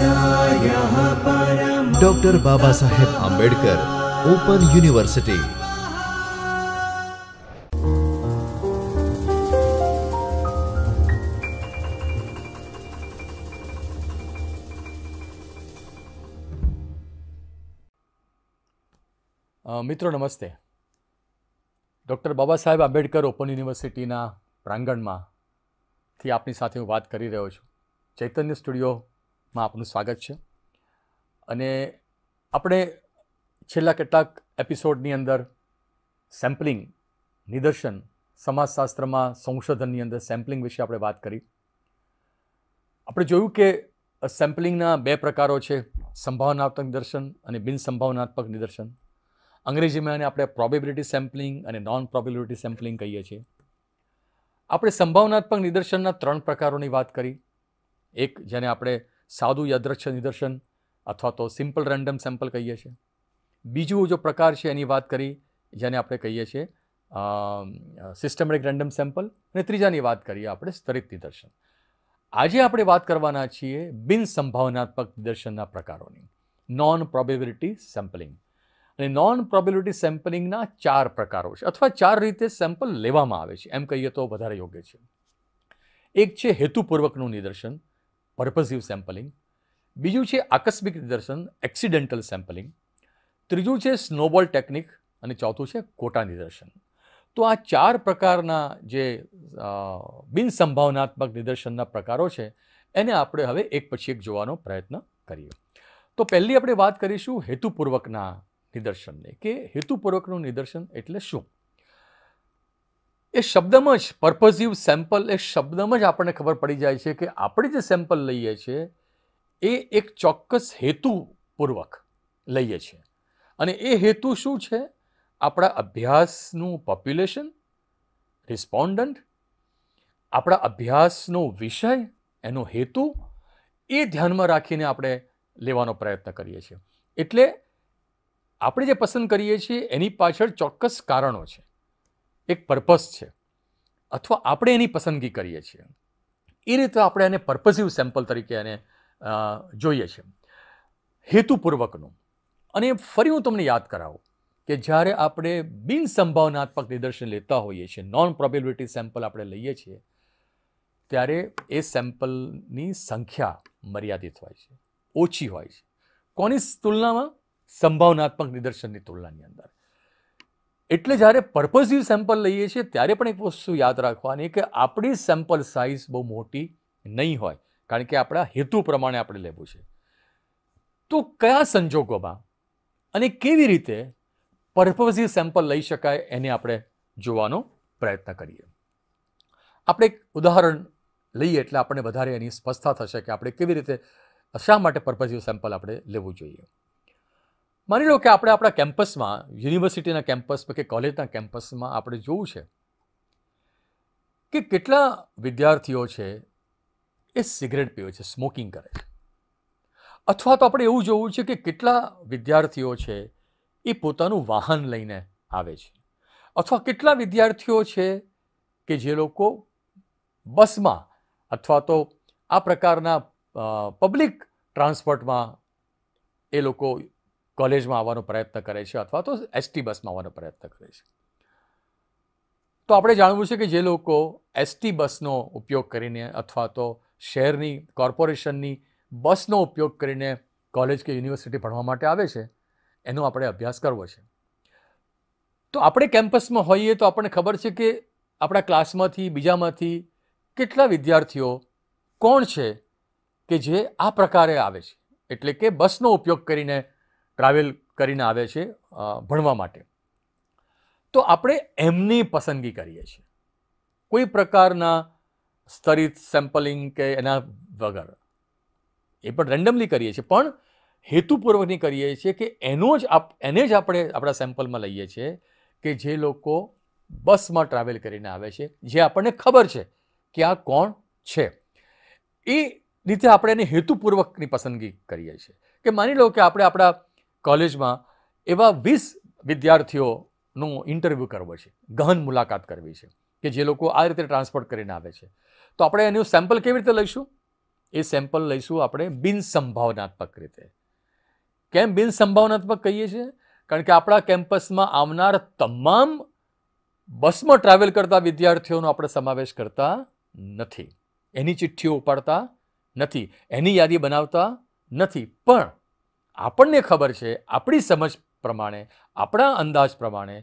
doctor બાબા સાહેબ Ambedkar open university મિત્રો નમસ્તે ડૉક્ટર બાબા સાહેબ આંબેડકર ઓપન યુનિવર્સિટીના પ્રાંગણમાંથી આપની સાથે હું વાત કરી રહ્યો છું ચૈતન્ય સ્ટુડિયો માં આપનું સ્વાગત છે અને આપણે છેલ્લા કેટલાક એપિસોડની અંદર સેમ્પલિંગ નિદર્શન સમાજશાસ્ત્રમાં સંશોધનની અંદર સેમ્પલિંગ વિશે આપણે વાત કરી આપણે જોયું કે સેમ્પલિંગના બે પ્રકારો છે સંભાવનાત્મક નિદર્શન અને બિનસંભાવનાત્મક નિદર્શન અંગ્રેજીમાં એને આપણે પ્રોબેબિલિટી સેમ્પલિંગ અને નોન પ્રોબેબિલિટી સેમ્પલિંગ કહીએ છીએ આપણે સંભાવનાત્મક નિદર્શનના ત્રણ પ્રકારોની વાત કરી એક જેને આપણે સાદું યાદ્રક્ષ નિદર્શન અથવા તો સિમ્પલ રેન્ડમ સેમ્પલ કહીએ છીએ બીજું જો પ્રકાર છે એની વાત કરી જેને આપણે કહીએ છીએ સિસ્ટમેટિક રેન્ડમ સેમ્પલ અને ત્રીજાની વાત કરીએ આપણે સ્તરિત નિદર્શન આજે આપણે વાત કરવાના છીએ બિન સંભાવનાત્મક નિદર્શનના પ્રકારોની નોન પ્રોબેબિલિટી સેમ્પલિંગ અને નોન પ્રોબેબિલિટી સેમ્પલિંગના ચાર પ્રકારો છે અથવા ચાર રીતે સેમ્પલ લેવામાં આવે છે એમ કહીએ તો વધારે યોગ્ય છે એક છે હેતુપૂર્વકનું નિદર્શન પર્પઝિવ સેમ્પલિંગ બીજું છે આકસ્મિક નિદર્શન એક્સિડેન્ટલ સેમ્પલિંગ ત્રીજું છે સ્નોબોલ ટેકનિક અને ચોથું છે કોટા નિદર્શન તો આ ચાર પ્રકારના જે બિનસંભાવનાત્મક નિદર્શનના પ્રકારો છે એને આપણે હવે એક પછી એક જોવાનો પ્રયત્ન કરીએ તો પહેલી આપણે વાત કરીશું હેતુપૂર્વકના નિદર્શનને કે હેતુપૂર્વકનું નિદર્શન એટલે શું એ શબ્દમાં જ પર્પઝિવ સેમ્પલ એ શબ્દમાં જ આપણને ખબર પડી જાય છે કે આપણે જે સેમ્પલ લઈએ છીએ એ એક ચોક્કસ હેતુપૂર્વક લઈએ છીએ અને એ હેતુ શું છે આપણા અભ્યાસનું પોપ્યુલેશન રિસ્પોન્ડન્ટ આપણા અભ્યાસનો વિષય એનો હેતુ એ ધ્યાનમાં રાખીને આપણે લેવાનો પ્રયત્ન કરીએ છીએ એટલે આપણે જે પસંદ કરીએ છીએ એની પાછળ ચોક્કસ કારણો છે એક પર્પસ છે અથવા આપણે એની પસંદગી કરીએ છીએ એ રીતે આપણે એને પર્પઝિવ સેમ્પલ તરીકે એને જોઈએ છીએ હેતુપૂર્વકનું અને ફરી હું તમને યાદ કરાવું કે જ્યારે આપણે બિનસંભાવનાત્મક નિદર્શન લેતા હોઈએ છીએ નોન પ્રોબેબિલિટી સેમ્પલ આપણે લઈએ છીએ ત્યારે એ સેમ્પલની સંખ્યા મર્યાદિત હોય છે ઓછી હોય છે કોની તુલનામાં સંભાવનાત્મક નિદર્શનની તુલનાની અંદર એટલે જ્યારે પર્પઝિવ સેમ્પલ લઈએ છીએ ત્યારે પણ એક વસ્તુ યાદ રાખવાની કે આપણી સેમ્પલ સાઇઝ બહુ મોટી નહીં હોય કારણ કે આપણા હેતુ પ્રમાણે આપણે લેવું છે તો કયા સંજોગોમાં અને કેવી રીતે પર્પઝિવ સેમ્પલ લઈ શકાય એને આપણે જોવાનો પ્રયત્ન કરીએ આપણે એક ઉદાહરણ લઈએ એટલે આપણે વધારે એની સ્પષ્ટતા થશે કે આપણે કેવી રીતે શા માટે પર્પઝિવ સેમ્પલ આપણે લેવું જોઈએ માની લો કે આપણે આપણા કેમ્પસમાં યુનિવર્સિટીના કેમ્પસ કે કોલેજના કેમ્પસમાં આપણે જોવું છે કે કેટલા વિદ્યાર્થીઓ છે એ સિગરેટ પીવે છે સ્મોકિંગ કરે છે અથવા તો આપણે એવું જોવું છે કે કેટલા વિદ્યાર્થીઓ છે એ પોતાનું વાહન લઈને આવે છે અથવા કેટલા વિદ્યાર્થીઓ છે કે જે લોકો બસમાં અથવા તો આ પ્રકારના પબ્લિક ટ્રાન્સપોર્ટમાં એ લોકો કોલેજમાં આવવાનો પ્રયત્ન કરે છે અથવા તો એસટી બસમાં આવવાનો પ્રયત્ન કરે છે તો આપણે જાણવું છે કે જે લોકો એસટી બસનો ઉપયોગ કરીને અથવા તો શહેરની કોર્પોરેશનની બસનો ઉપયોગ કરીને કોલેજ કે યુનિવર્સિટી ભણવા માટે આવે છે એનો આપણે અભ્યાસ કરવો છે તો આપણે કેમ્પસમાં હોઈએ તો આપણને ખબર છે કે આપણા ક્લાસમાંથી બીજામાંથી કેટલા વિદ્યાર્થીઓ કોણ છે કે જે આ પ્રકારે આવે છે એટલે કે બસનો ઉપયોગ કરીને ટ્રાવેલ કરીને આવે છે ભણવા માટે તો આપણે એમની પસંદગી કરીએ છીએ કોઈ પ્રકારના સ્તરિત સેમ્પલિંગ કે એના વગર એ પણ રેન્ડમલી કરીએ છીએ પણ હેતુપૂર્વકની કરીએ છીએ કે એનો જ આપ એને જ આપણે આપણા સેમ્પલમાં લઈએ છીએ કે જે લોકો બસમાં ટ્રાવેલ કરીને આવે છે જે આપણને ખબર છે કે આ કોણ છે એ રીતે આપણે એને હેતુપૂર્વકની પસંદગી કરીએ છીએ કે માની લો કે આપણે આપણા કોલેજમાં એવા વીસ વિદ્યાર્થીઓનું ઇન્ટરવ્યૂ કરવો છે ગહન મુલાકાત કરવી છે કે જે લોકો આ રીતે ટ્રાન્સપોર્ટ કરીને આવે છે તો આપણે એનું સેમ્પલ કેવી રીતે લઈશું એ સેમ્પલ લઈશું આપણે બિનસંભાવનાત્મક રીતે કેમ બિનસંભાવનાત્મક કહીએ છીએ કારણ કે આપણા કેમ્પસમાં આવનાર તમામ બસમાં ટ્રાવેલ કરતા વિદ્યાર્થીઓનો આપણે સમાવેશ કરતા નથી એની ચિઠ્ઠીઓ ઉપાડતા નથી એની યાદી બનાવતા નથી પણ આપણને ખબર છે આપણી સમજ પ્રમાણે આપણા અંદાજ પ્રમાણે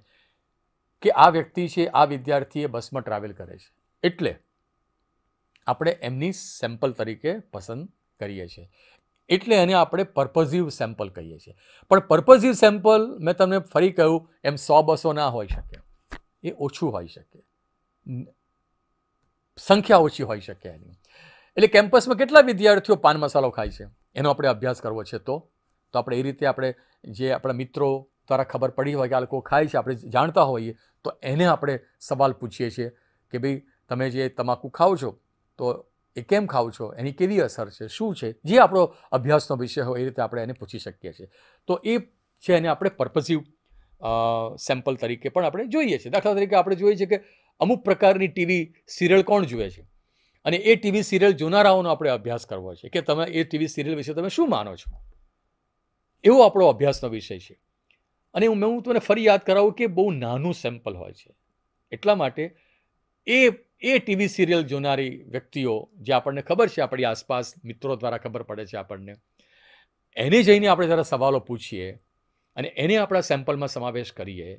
કે આ વ્યક્તિ છે આ વિદ્યાર્થીએ બસમાં ટ્રાવેલ કરે છે એટલે આપણે એમની સેમ્પલ તરીકે પસંદ કરીએ છીએ એટલે એને આપણે પર્પઝિવ સેમ્પલ કહીએ છીએ પણ પર્પઝિવ સેમ્પલ મેં તમને ફરી કહ્યું એમ સો બસો ના હોઈ શકે એ ઓછું હોઈ શકે સંખ્યા ઓછી હોઈ શકે એની એટલે કેમ્પસમાં કેટલા વિદ્યાર્થીઓ પાન મસાલો ખાય છે એનો આપણે અભ્યાસ કરવો છે તો તો આપણે એ રીતે આપણે જે આપણા મિત્રો દ્વારા ખબર પડી હોય કે આ લોકો ખાય છે આપણે જાણતા હોઈએ તો એને આપણે સવાલ પૂછીએ છીએ કે ભાઈ તમે જે તમાકુ ખાઓ છો તો એ કેમ ખાવ છો એની કેવી અસર છે શું છે જે આપણો અભ્યાસનો વિષય હોય એ રીતે આપણે એને પૂછી શકીએ છીએ તો એ છે એને આપણે પર્પઝિવ સેમ્પલ તરીકે પણ આપણે જોઈએ છીએ દાખલા તરીકે આપણે જોઈએ છીએ કે અમુક પ્રકારની ટીવી સિરિયલ કોણ જુએ છે અને એ ટીવી સિરિયલ જોનારાઓનો આપણે અભ્યાસ કરવો છે કે તમે એ ટીવી સિરિયલ વિશે તમે શું માનો છો એવો આપણો અભ્યાસનો વિષય છે અને હું હું તમને ફરી યાદ કરાવું કે બહુ નાનું સેમ્પલ હોય છે એટલા માટે એ એ ટીવી સિરિયલ જોનારી વ્યક્તિઓ જે આપણને ખબર છે આપણી આસપાસ મિત્રો દ્વારા ખબર પડે છે આપણને એને જઈને આપણે જરા સવાલો પૂછીએ અને એને આપણા સેમ્પલમાં સમાવેશ કરીએ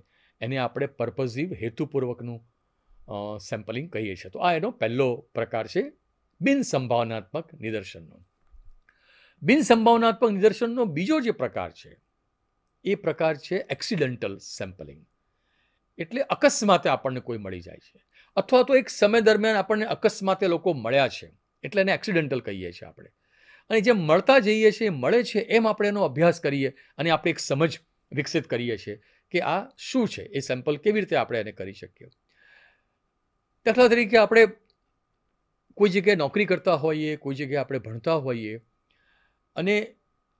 એને આપણે પર્પઝિવ હેતુપૂર્વકનું સેમ્પલિંગ કહીએ છીએ તો આ એનો પહેલો પ્રકાર છે બિન સંભાવનાત્મક નિદર્શનનો બિનસંભાવનાત્મક નિદર્શનનો બીજો જે પ્રકાર છે એ પ્રકાર છે એક્સિડન્ટલ સેમ્પલિંગ એટલે અકસ્માતે આપણને કોઈ મળી જાય છે અથવા તો એક સમય દરમિયાન આપણને અકસ્માતે લોકો મળ્યા છે એટલે એને એક્સિડન્ટલ કહીએ છીએ આપણે અને જેમ મળતા જઈએ છીએ મળે છે એમ આપણે એનો અભ્યાસ કરીએ અને આપણે એક સમજ વિકસિત કરીએ છીએ કે આ શું છે એ સેમ્પલ કેવી રીતે આપણે એને કરી શકીએ દાખલા તરીકે આપણે કોઈ જગ્યાએ નોકરી કરતા હોઈએ કોઈ જગ્યાએ આપણે ભણતા હોઈએ અને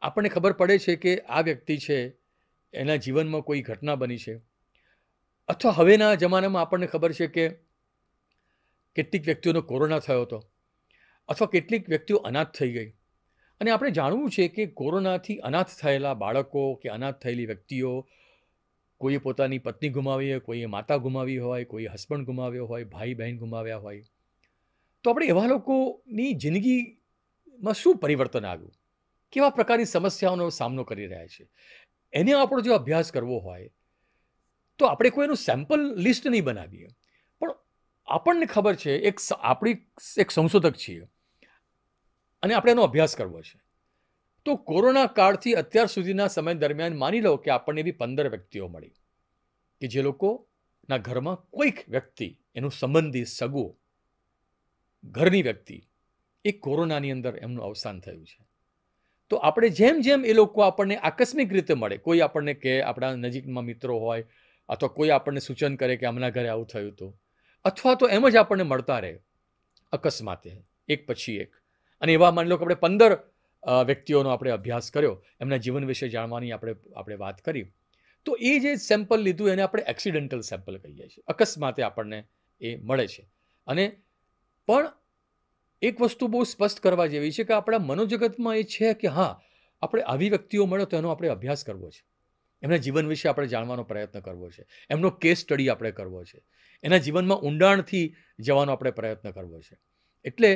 આપણને ખબર પડે છે કે આ વ્યક્તિ છે એના જીવનમાં કોઈ ઘટના બની છે અથવા હવેના જમાનામાં આપણને ખબર છે કે કેટલીક વ્યક્તિઓનો કોરોના થયો હતો અથવા કેટલીક વ્યક્તિઓ અનાથ થઈ ગઈ અને આપણે જાણવું છે કે કોરોનાથી અનાથ થયેલા બાળકો કે અનાથ થયેલી વ્યક્તિઓ કોઈએ પોતાની પત્ની ગુમાવી હોય કોઈએ માતા ગુમાવી હોય કોઈએ હસબન્ડ ગુમાવ્યો હોય ભાઈ બહેન ગુમાવ્યા હોય તો આપણે એવા લોકોની જિંદગીમાં શું પરિવર્તન આવ્યું કેવા પ્રકારની સમસ્યાઓનો સામનો કરી રહ્યા છે એને આપણો જો અભ્યાસ કરવો હોય તો આપણે કોઈ એનું સેમ્પલ લિસ્ટ નહીં બનાવીએ પણ આપણને ખબર છે એક આપણી એક સંશોધક છીએ અને આપણે એનો અભ્યાસ કરવો છે તો કોરોના કાળથી અત્યાર સુધીના સમય દરમિયાન માની લો કે આપણને એવી પંદર વ્યક્તિઓ મળી કે જે લોકોના ઘરમાં કોઈક વ્યક્તિ એનું સંબંધી સગો ઘરની વ્યક્તિ એ કોરોનાની અંદર એમનું અવસાન થયું છે તો આપણે જેમ જેમ એ લોકો આપણને આકસ્મિક રીતે મળે કોઈ આપણને કહે આપણા નજીકમાં મિત્રો હોય અથવા કોઈ આપણને સૂચન કરે કે આમના ઘરે આવું થયું હતું અથવા તો એમ જ આપણને મળતા રહે અકસ્માતે એક પછી એક અને એવા માની લો કે આપણે પંદર વ્યક્તિઓનો આપણે અભ્યાસ કર્યો એમના જીવન વિશે જાણવાની આપણે આપણે વાત કરી તો એ જે સેમ્પલ લીધું એને આપણે એક્સિડેન્ટલ સેમ્પલ કહીએ છીએ અકસ્માતે આપણને એ મળે છે અને પણ એક વસ્તુ બહુ સ્પષ્ટ કરવા જેવી છે કે આપણા મનોજગતમાં એ છે કે હા આપણે આવી વ્યક્તિઓ મળ્યો તો એનો આપણે અભ્યાસ કરવો છે એમના જીવન વિશે આપણે જાણવાનો પ્રયત્ન કરવો છે એમનો કેસ સ્ટડી આપણે કરવો છે એના જીવનમાં ઊંડાણથી જવાનો આપણે પ્રયત્ન કરવો છે એટલે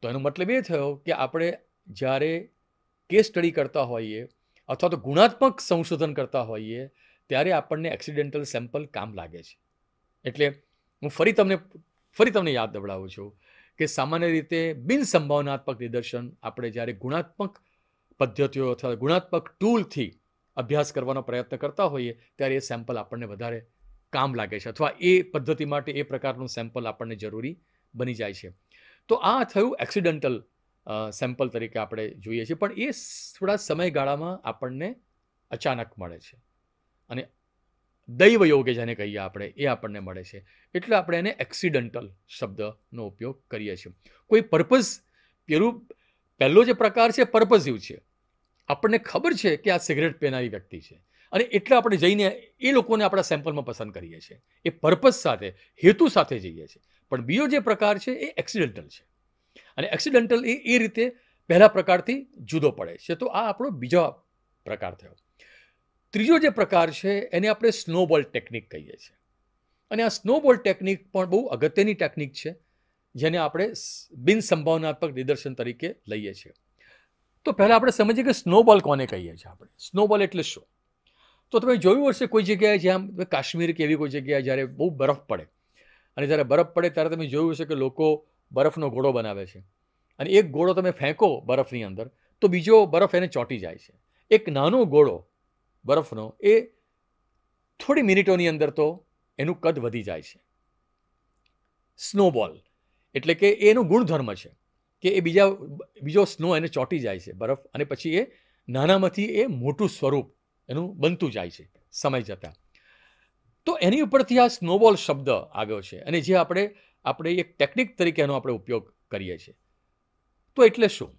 તો એનો મતલબ એ થયો કે આપણે જ્યારે કેસ સ્ટડી કરતા હોઈએ અથવા તો ગુણાત્મક સંશોધન કરતા હોઈએ ત્યારે આપણને એક્સિડેન્ટલ સેમ્પલ કામ લાગે છે એટલે હું ફરી તમને ફરી તમને યાદ દવડાવું છું કે સામાન્ય રીતે બિનસંભાવનાત્મક નિદર્શન આપણે જ્યારે ગુણાત્મક પદ્ધતિઓ અથવા ગુણાત્મક ટૂલથી અભ્યાસ કરવાનો પ્રયત્ન કરતા હોઈએ ત્યારે એ સેમ્પલ આપણને વધારે કામ લાગે છે અથવા એ પદ્ધતિ માટે એ પ્રકારનું સેમ્પલ આપણને જરૂરી બની જાય છે તો આ થયું એક્સિડન્ટલ સેમ્પલ તરીકે આપણે જોઈએ છીએ પણ એ થોડા સમયગાળામાં આપણને અચાનક મળે છે અને દૈવ યોગ જેને કહીએ આપણે એ આપણને મળે છે એટલે આપણે એને એક્સિડન્ટલ શબ્દનો ઉપયોગ કરીએ છીએ કોઈ પર્પઝ પેલું પહેલો જે પ્રકાર છે પર્પઝિવ છે આપણને ખબર છે કે આ સિગરેટ પીનારી વ્યક્તિ છે અને એટલે આપણે જઈને એ લોકોને આપણા સેમ્પલમાં પસંદ કરીએ છીએ એ પર્પઝ સાથે હેતુ સાથે જઈએ છીએ પણ બીજો જે પ્રકાર છે એ એક્સિડન્ટલ છે અને એક્સિડન્ટલ એ એ રીતે પહેલા પ્રકારથી જુદો પડે છે તો આ આપણો બીજો પ્રકાર થયો ત્રીજો જે પ્રકાર છે એને આપણે સ્નોબોલ ટેકનિક કહીએ છીએ અને આ સ્નોબોલ ટેકનિક પણ બહુ અગત્યની ટેકનિક છે જેને આપણે બિન સંભાવનાત્મક નિદર્શન તરીકે લઈએ છીએ તો પહેલાં આપણે સમજીએ કે સ્નોબોલ કોને કહીએ છીએ આપણે સ્નોબોલ એટલે શું તો તમે જોયું હશે કોઈ જગ્યાએ જ્યાં કાશ્મીર કે એવી કોઈ જગ્યાએ જ્યારે બહુ બરફ પડે અને જ્યારે બરફ પડે ત્યારે તમે જોયું હશે કે લોકો બરફનો ઘોડો બનાવે છે અને એક ઘોડો તમે ફેંકો બરફની અંદર તો બીજો બરફ એને ચોંટી જાય છે એક નાનો ઘોડો બરફનો એ થોડી મિનિટોની અંદર તો એનું કદ વધી જાય છે સ્નોબોલ એટલે કે એનો ગુણધર્મ છે કે એ બીજા બીજો સ્નો એને ચોંટી જાય છે બરફ અને પછી એ નાનામાંથી એ મોટું સ્વરૂપ એનું બનતું જાય છે સમય જતાં તો એની ઉપરથી આ સ્નોબોલ શબ્દ આવ્યો છે અને જે આપણે આપણે એક ટેકનિક તરીકે એનો આપણે ઉપયોગ કરીએ છીએ તો એટલે શું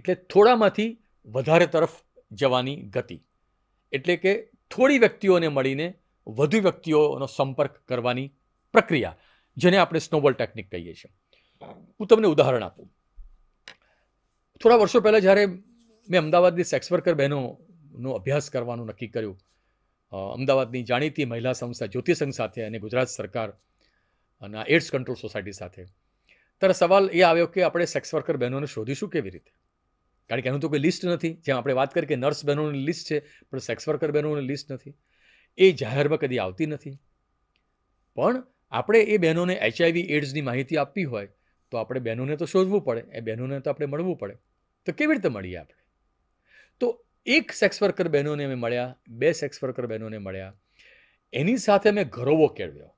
એટલે થોડામાંથી વધારે તરફ જવાની ગતિ એટલે કે થોડી વ્યક્તિઓને મળીને વધુ વ્યક્તિઓનો સંપર્ક કરવાની પ્રક્રિયા જેને આપણે સ્નોબોલ ટેકનિક કહીએ છીએ હું તમને ઉદાહરણ આપું થોડા વર્ષો પહેલાં જ્યારે મેં અમદાવાદની સેક્સ વર્કર બહેનોનો અભ્યાસ કરવાનું નક્કી કર્યું અમદાવાદની જાણીતી મહિલા સંસ્થા જ્યોતિસંઘ સાથે અને ગુજરાત સરકાર અને એડ્સ કંટ્રોલ સોસાયટી સાથે ત્યારે સવાલ એ આવ્યો કે આપણે સેક્સ વર્કર બહેનોને શોધીશું કેવી રીતે કારણ કે એનું તો કોઈ લિસ્ટ નથી જેમ આપણે વાત કરીએ કે નર્સ બહેનોની લિસ્ટ છે પણ સેક્સ વર્કર બહેનોની લિસ્ટ નથી એ જાહેરમાં કદી આવતી નથી પણ આપણે એ બહેનોને એચઆઈવી એડ્સની માહિતી આપવી હોય તો આપણે બહેનોને તો શોધવું પડે એ બહેનોને તો આપણે મળવું પડે તો કેવી રીતે મળીએ આપણે તો એક સેક્સ વર્કર બહેનોને અમે મળ્યા બે સેક્સ વર્કર બહેનોને મળ્યા એની સાથે મેં ગૌરવો કેળવ્યો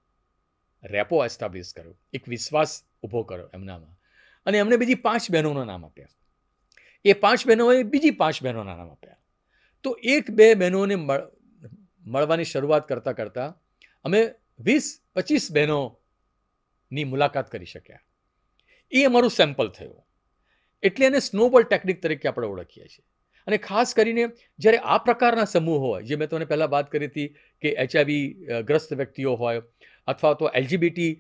રેપો એસ્ટાબ્લિશ કર્યો એક વિશ્વાસ ઊભો કર્યો એમનામાં અને એમને બીજી પાંચ બહેનોના નામ આપ્યા એ પાંચ બહેનોએ બીજી પાંચ બહેનોના નામ આપ્યા તો એક બે બહેનોને મળવાની શરૂઆત કરતાં કરતાં અમે વીસ પચીસ બહેનોની મુલાકાત કરી શક્યા એ અમારું સેમ્પલ થયું એટલે એને સ્નોબોલ ટેકનિક તરીકે આપણે ઓળખીએ છીએ અને ખાસ કરીને જ્યારે આ પ્રકારના સમૂહ હોય જે મેં તમને પહેલાં વાત કરી હતી કે એચઆઈવી ગ્રસ્ત વ્યક્તિઓ હોય અથવા તો એલજીબીટી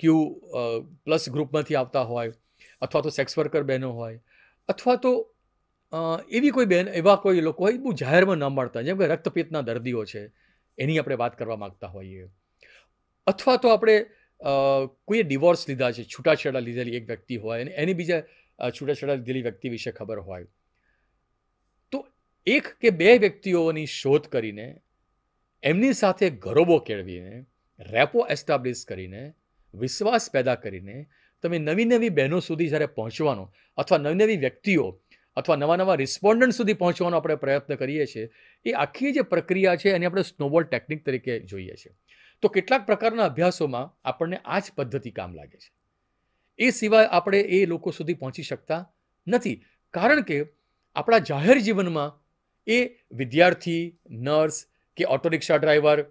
ક્યુ પ્લસ ગ્રુપમાંથી આવતા હોય અથવા તો સેક્સ વર્કર બહેનો હોય અથવા તો એવી કોઈ બહેન એવા કોઈ લોકો હોય બહુ જાહેરમાં ન મળતા જેમ કે રક્તપિત્તના દર્દીઓ છે એની આપણે વાત કરવા માગતા હોઈએ અથવા તો આપણે કોઈએ ડિવોર્સ લીધા છે છૂટાછેડા લીધેલી એક વ્યક્તિ હોય અને એની બીજા છૂટાછેડા લીધેલી વ્યક્તિ વિશે ખબર હોય તો એક કે બે વ્યક્તિઓની શોધ કરીને એમની સાથે ગરોબો કેળવીને રેપો એસ્ટાબ્લિશ કરીને વિશ્વાસ પેદા કરીને તમે નવી નવી બહેનો સુધી જ્યારે પહોંચવાનો અથવા નવી નવી વ્યક્તિઓ અથવા નવા નવા રિસ્પોન્ડન્ટ સુધી પહોંચવાનો આપણે પ્રયત્ન કરીએ છીએ એ આખી જે પ્રક્રિયા છે એને આપણે સ્નોબોલ ટેકનિક તરીકે જોઈએ છીએ તો કેટલાક પ્રકારના અભ્યાસોમાં આપણને આ જ પદ્ધતિ કામ લાગે છે એ સિવાય આપણે એ લોકો સુધી પહોંચી શકતા નથી કારણ કે આપણા જાહેર જીવનમાં એ વિદ્યાર્થી નર્સ કે ઓટો રિક્ષા ડ્રાઈવર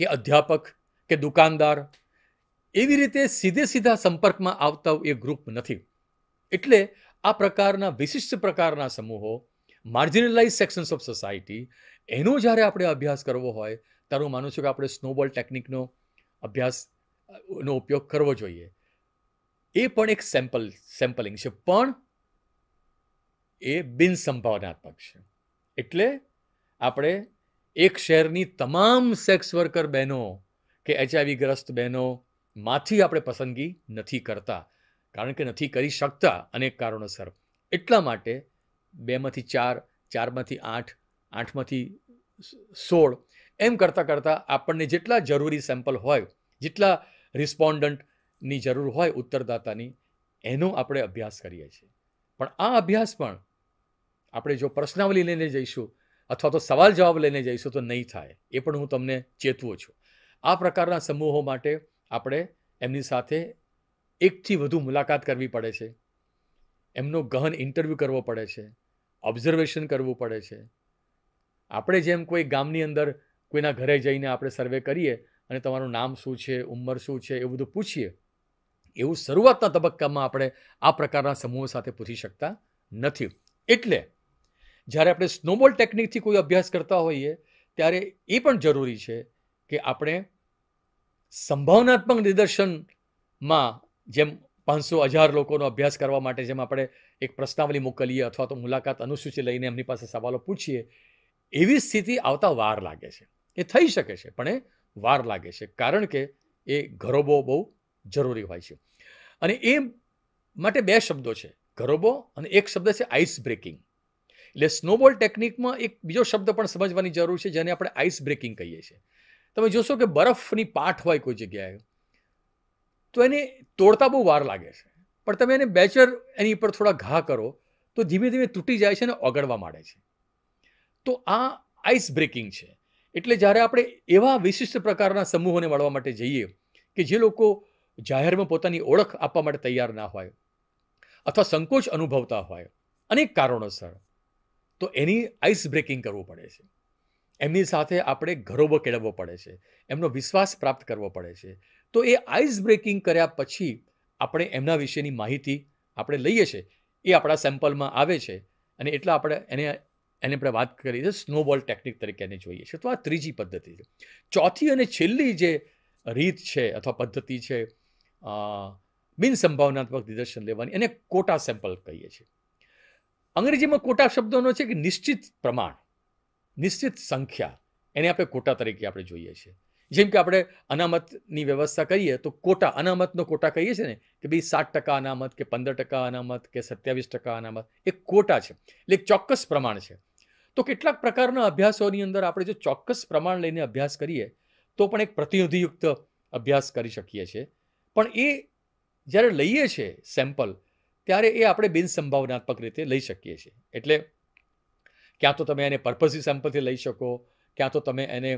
કે અધ્યાપક કે દુકાનદાર એવી રીતે સીધે સીધા સંપર્કમાં આવતા એ ગ્રુપ નથી એટલે આ પ્રકારના વિશિષ્ટ પ્રકારના સમૂહો માર્જિનલાઇઝ સેક્શન્સ ઓફ સોસાયટી એનો જ્યારે આપણે અભ્યાસ કરવો હોય ત્યારે હું માનું છું કે આપણે સ્નોબોલ ટેકનિકનો અભ્યાસ નો ઉપયોગ કરવો જોઈએ એ પણ એક સેમ્પલ સેમ્પલિંગ છે પણ એ બિનસંભાવનાત્મક છે એટલે આપણે એક શહેરની તમામ સેક્સ વર્કર બહેનો કે એચઆઈવી ગ્રસ્ત બહેનો માંથી આપણે પસંદગી નથી કરતા કારણ કે નથી કરી શકતા અનેક કારણોસર એટલા માટે બેમાંથી ચાર ચારમાંથી આઠ આઠમાંથી સોળ એમ કરતાં કરતાં આપણને જેટલા જરૂરી સેમ્પલ હોય જેટલા રિસ્પોન્ડન્ટની જરૂર હોય ઉત્તરદાતાની એનો આપણે અભ્યાસ કરીએ છીએ પણ આ અભ્યાસ પણ આપણે જો પ્રશ્નાવલી લઈને જઈશું અથવા તો સવાલ જવાબ લઈને જઈશું તો નહીં થાય એ પણ હું તમને ચેતવું છું આ પ્રકારના સમૂહો માટે આપણે એમની સાથે એકથી વધુ મુલાકાત કરવી પડે છે એમનો ગહન ઇન્ટરવ્યૂ કરવો પડે છે ઓબ્ઝર્વેશન કરવું પડે છે આપણે જેમ કોઈ ગામની અંદર કોઈના ઘરે જઈને આપણે સર્વે કરીએ અને તમારું નામ શું છે ઉંમર શું છે એવું બધું પૂછીએ એવું શરૂઆતના તબક્કામાં આપણે આ પ્રકારના સમૂહો સાથે પૂછી શકતા નથી એટલે જ્યારે આપણે સ્નોબોલ ટેકનિકથી કોઈ અભ્યાસ કરતા હોઈએ ત્યારે એ પણ જરૂરી છે કે આપણે સંભાવનાત્મક નિદર્શનમાં જેમ પાંચસો હજાર લોકોનો અભ્યાસ કરવા માટે જેમ આપણે એક પ્રશ્નાવલી મોકલીએ અથવા તો મુલાકાત અનુસૂચિ લઈને એમની પાસે સવાલો પૂછીએ એવી સ્થિતિ આવતા વાર લાગે છે એ થઈ શકે છે પણ એ વાર લાગે છે કારણ કે એ ગરોબો બહુ જરૂરી હોય છે અને એ માટે બે શબ્દો છે ગરોબો અને એક શબ્દ છે આઈસ બ્રેકિંગ એટલે સ્નોબોલ ટેકનિકમાં એક બીજો શબ્દ પણ સમજવાની જરૂર છે જેને આપણે આઈસ બ્રેકિંગ કહીએ છીએ તમે જોશો કે બરફની પાઠ હોય કોઈ જગ્યાએ તો એને તોડતા બહુ વાર લાગે છે પણ તમે એને બેચર એની ઉપર થોડા ઘા કરો તો ધીમે ધીમે તૂટી જાય છે અને ઓગળવા માંડે છે તો આ આઈસ બ્રેકિંગ છે એટલે જ્યારે આપણે એવા વિશિષ્ટ પ્રકારના સમૂહોને મળવા માટે જઈએ કે જે લોકો જાહેરમાં પોતાની ઓળખ આપવા માટે તૈયાર ના હોય અથવા સંકોચ અનુભવતા હોય અનેક કારણોસર તો એની આઈસ બ્રેકિંગ કરવું પડે છે એમની સાથે આપણે ગરોબો કેળવવો પડે છે એમનો વિશ્વાસ પ્રાપ્ત કરવો પડે છે તો એ આઈસ બ્રેકિંગ કર્યા પછી આપણે એમના વિશેની માહિતી આપણે લઈએ છીએ એ આપણા સેમ્પલમાં આવે છે અને એટલા આપણે એને એને આપણે વાત કરીએ છે સ્નોબોલ ટેકનિક તરીકે એને જોઈએ છીએ તો આ ત્રીજી પદ્ધતિ છે ચોથી અને છેલ્લી જે રીત છે અથવા પદ્ધતિ છે બિન સંભાવનાત્મક નિદર્શન લેવાની એને કોટા સેમ્પલ કહીએ છીએ અંગ્રેજીમાં કોટા શબ્દોનો છે કે નિશ્ચિત પ્રમાણ નિશ્ચિત સંખ્યા એને આપણે કોટા તરીકે આપણે જોઈએ છીએ જેમ કે આપણે અનામતની વ્યવસ્થા કરીએ તો કોટા અનામતનો કોટા કહીએ છીએ ને કે ભાઈ સાત ટકા અનામત કે પંદર ટકા અનામત કે સત્યાવીસ ટકા અનામત એ કોટા છે એટલે એક ચોક્કસ પ્રમાણ છે તો કેટલાક પ્રકારના અભ્યાસોની અંદર આપણે જો ચોક્કસ પ્રમાણ લઈને અભ્યાસ કરીએ તો પણ એક પ્રતિનિધિયુક્ત અભ્યાસ કરી શકીએ છીએ પણ એ જ્યારે લઈએ છીએ સેમ્પલ ત્યારે એ આપણે બિનસંભાવનાત્મક રીતે લઈ શકીએ છીએ એટલે ક્યાં તો તમે એને પર્પઝી સેમ્પલથી લઈ શકો ક્યાં તો તમે એને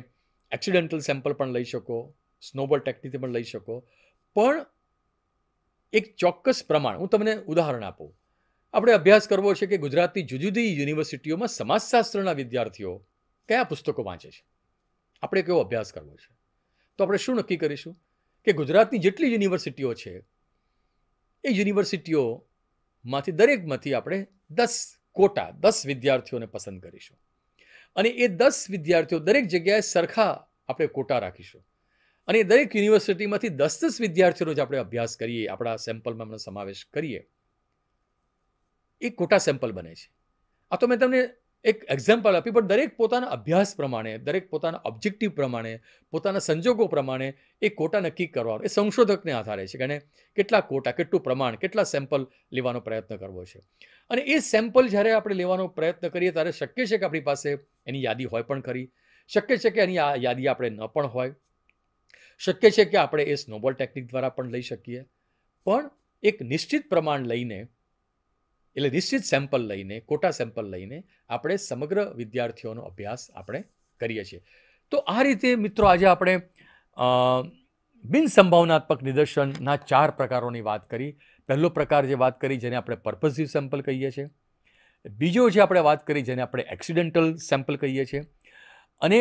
એક્સિડેન્ટલ સેમ્પલ પણ લઈ શકો સ્નોબોલ ટેકનિકથી પણ લઈ શકો પણ એક ચોક્કસ પ્રમાણ હું તમને ઉદાહરણ આપું આપણે અભ્યાસ કરવો છે કે ગુજરાતની જુદી જુદી યુનિવર્સિટીઓમાં સમાજશાસ્ત્રના વિદ્યાર્થીઓ કયા પુસ્તકો વાંચે છે આપણે કેવો અભ્યાસ કરવો છે તો આપણે શું નક્કી કરીશું કે ગુજરાતની જેટલી યુનિવર્સિટીઓ છે એ યુનિવર્સિટીઓમાંથી દરેકમાંથી આપણે દસ કોટા દસ વિદ્યાર્થીઓને પસંદ કરીશું અને એ દસ વિદ્યાર્થીઓ દરેક જગ્યાએ સરખા આપણે કોટા રાખીશું અને દરેક યુનિવર્સિટીમાંથી દસ દસ વિદ્યાર્થીઓનો જ આપણે અભ્યાસ કરીએ આપણા સેમ્પલમાં એમનો સમાવેશ કરીએ એ કોટા સેમ્પલ બને છે આ તો મેં તમને એક એક્ઝામ્પલ આપી પણ દરેક પોતાના અભ્યાસ પ્રમાણે દરેક પોતાના ઓબ્જેક્ટિવ પ્રમાણે પોતાના સંજોગો પ્રમાણે એ કોટા નક્કી કરવાનો એ સંશોધકને આધારે છે કે કેટલા કોટા કેટલું પ્રમાણ કેટલા સેમ્પલ લેવાનો પ્રયત્ન કરવો છે અને એ સેમ્પલ જ્યારે આપણે લેવાનો પ્રયત્ન કરીએ ત્યારે શક્ય છે કે આપણી પાસે એની યાદી હોય પણ ખરી શક્ય છે કે એની આ યાદી આપણે ન પણ હોય શક્ય છે કે આપણે એ સ્નોબોલ ટેકનિક દ્વારા પણ લઈ શકીએ પણ એક નિશ્ચિત પ્રમાણ લઈને એટલે નિશ્ચિત સેમ્પલ લઈને કોટા સેમ્પલ લઈને આપણે સમગ્ર વિદ્યાર્થીઓનો અભ્યાસ આપણે કરીએ છીએ તો આ રીતે મિત્રો આજે આપણે બિનસંભાવનાત્મક નિદર્શનના ચાર પ્રકારોની વાત કરી પહેલો પ્રકાર જે વાત કરી જેને આપણે પર્પઝિવ સેમ્પલ કહીએ છીએ બીજો જે આપણે વાત કરી જેને આપણે એક્સિડેન્ટલ સેમ્પલ કહીએ છીએ અને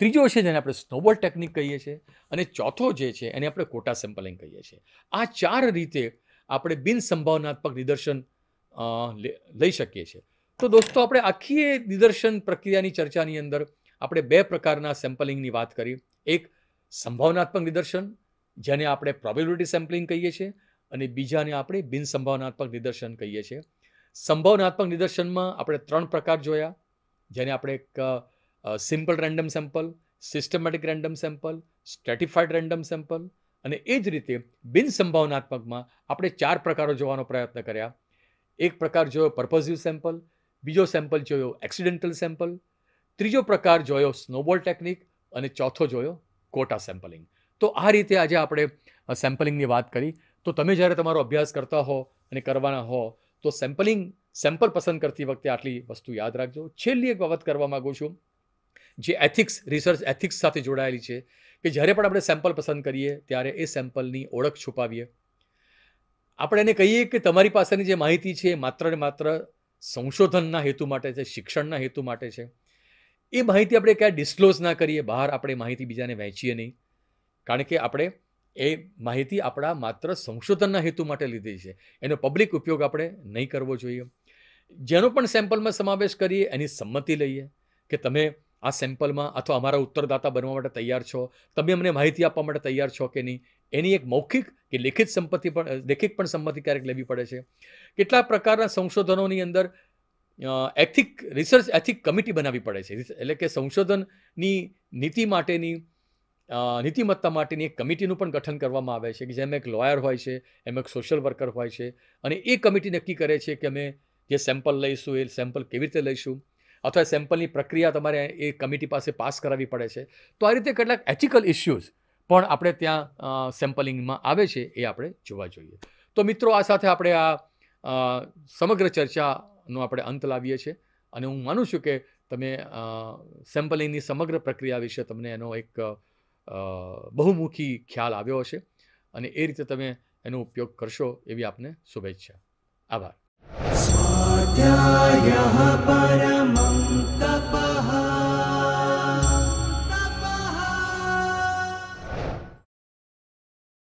ત્રીજો છે જેને આપણે સ્નોબોલ ટેકનિક કહીએ છીએ અને ચોથો જે છે એને આપણે કોટા સેમ્પલિંગ કહીએ છીએ આ ચાર રીતે આપણે બિનસંભાવનાત્મક નિદર્શન લઈ શકીએ છીએ તો દોસ્તો આપણે આખી એ નિદર્શન પ્રક્રિયાની ચર્ચાની અંદર આપણે બે પ્રકારના સેમ્પલિંગની વાત કરી એક સંભાવનાત્મક નિદર્શન જેને આપણે પ્રોબેબિલિટી સેમ્પલિંગ કહીએ છીએ અને બીજાને આપણે બિનસંભાવનાત્મક નિદર્શન કહીએ છીએ સંભાવનાત્મક નિદર્શનમાં આપણે ત્રણ પ્રકાર જોયા જેને આપણે એક simple random sample systematic random sample stratified random sample અને એ જ રીતે બિનસંભાવનાત્મકમાં આપણે ચાર પ્રકારો જોવાનો પ્રયત્ન કર્યા એક પ્રકાર જોયો પર્પઝિવ સેમ્પલ બીજો સેમ્પલ જોયો એક્સિડેન્ટલ સેમ્પલ ત્રીજો પ્રકાર જોયો સ્નોબોલ ટેકનિક અને ચોથો જોયો કોટા સેમ્પલિંગ તો આ રીતે આજે આપણે સેમ્પલિંગની વાત કરી તો તમે જ્યારે તમારો અભ્યાસ કરતા હો અને કરવાના હો તો સેમ્પલિંગ સેમ્પલ પસંદ કરતી વખતે આટલી વસ્તુ યાદ રાખજો છેલ્લી એક બાબત કરવા માગું છું જે એથિક્સ રિસર્ચ એથિક્સ સાથે જોડાયેલી છે કે જ્યારે પણ આપણે સેમ્પલ પસંદ કરીએ ત્યારે એ સેમ્પલની ઓળખ છુપાવીએ આપણે એને કહીએ કે તમારી પાસેની જે માહિતી છે એ માત્ર ને માત્ર સંશોધનના હેતુ માટે છે શિક્ષણના હેતુ માટે છે એ માહિતી આપણે ક્યાંય ડિસ્ક્લોઝ ના કરીએ બહાર આપણે માહિતી બીજાને વહેંચીએ નહીં કારણ કે આપણે એ માહિતી આપણા માત્ર સંશોધનના હેતુ માટે લીધી છે એનો પબ્લિક ઉપયોગ આપણે નહીં કરવો જોઈએ જેનો પણ સેમ્પલમાં સમાવેશ કરીએ એની સંમતિ લઈએ કે તમે આ સેમ્પલમાં અથવા અમારા ઉત્તરદાતા બનવા માટે તૈયાર છો તમે અમને માહિતી આપવા માટે તૈયાર છો કે નહીં એની એક મૌખિક કે લેખિત સંપત્તિ પણ લેખિત પણ સંમતિ ક્યારેક લેવી પડે છે કેટલા પ્રકારના સંશોધનોની અંદર એથિક રિસર્ચ એથિક કમિટી બનાવવી પડે છે એટલે કે સંશોધનની નીતિ માટેની નીતિમત્તા માટેની એક કમિટીનું પણ ગઠન કરવામાં આવે છે કે જેમ એક લોયર હોય છે એમ એક સોશિયલ વર્કર હોય છે અને એ કમિટી નક્કી કરે છે કે અમે જે સેમ્પલ લઈશું એ સેમ્પલ કેવી રીતે લઈશું અથવા સેમ્પલની પ્રક્રિયા તમારે એ કમિટી પાસે પાસ કરાવવી પડે છે તો આ રીતે કેટલાક એથિકલ ઇસ્યુઝ પણ આપણે ત્યાં સેમ્પલિંગમાં આવે છે એ આપણે જોવા જોઈએ તો મિત્રો આ સાથે આપણે આ સમગ્ર ચર્ચાનો આપણે અંત લાવીએ છીએ અને હું માનું છું કે તમે સેમ્પલિંગની સમગ્ર પ્રક્રિયા વિશે તમને એનો એક બહુમુખી ખ્યાલ આવ્યો હશે અને એ રીતે તમે એનો ઉપયોગ કરશો એવી આપને શુભેચ્છા આભાર या परमम्